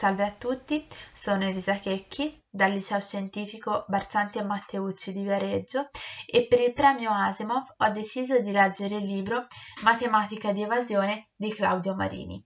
Salve a tutti, sono Elisa Checchi dal liceo scientifico Barzanti e Matteucci di Viareggio e per il premio Asimov ho deciso di leggere il libro Matematica di evasione di Claudio Marini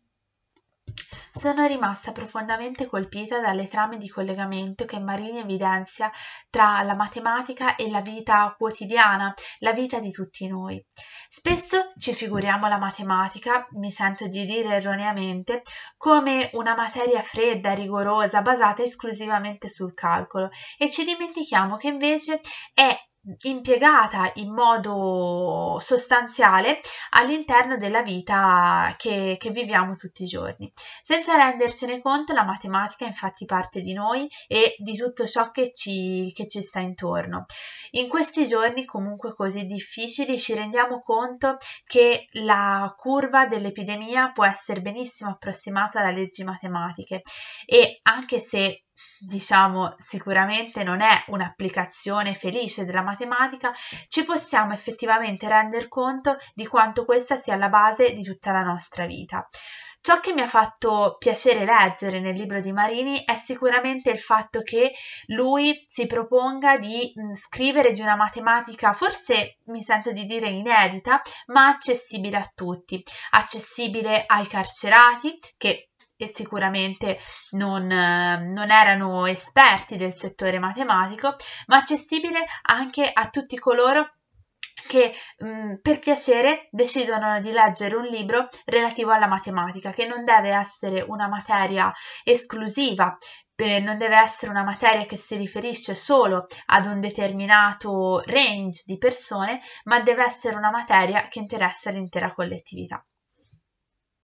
sono rimasta profondamente colpita dalle trame di collegamento che Marini evidenzia tra la matematica e la vita quotidiana, la vita di tutti noi. Spesso ci figuriamo la matematica, mi sento di dire erroneamente, come una materia fredda, rigorosa, basata esclusivamente sul calcolo e ci dimentichiamo che invece è impiegata in modo sostanziale all'interno della vita che, che, viviamo tutti i giorni. Senza rendercene conto, la matematica è infatti parte di noi e di tutto ciò che ci, che ci sta intorno. In questi giorni comunque così difficili ci rendiamo conto che la curva dell'epidemia può essere benissimo approssimata da leggi matematiche e anche se diciamo sicuramente non è un'applicazione felice della matematica, ci possiamo effettivamente rendere conto di quanto questa sia la base di tutta la nostra vita. Ciò che mi ha fatto piacere leggere nel libro di Marini è sicuramente il fatto che lui si proponga di mm, scrivere di una matematica forse mi sento di dire inedita, ma accessibile a tutti, accessibile ai carcerati che che sicuramente non, eh, non erano esperti del settore matematico, ma accessibile anche a tutti coloro che mh, mm, per piacere decidono di leggere un libro relativo alla matematica, che non deve essere una materia esclusiva non deve essere una materia che si riferisce solo ad un determinato range di persone, ma deve essere una materia che interessa l'intera collettività.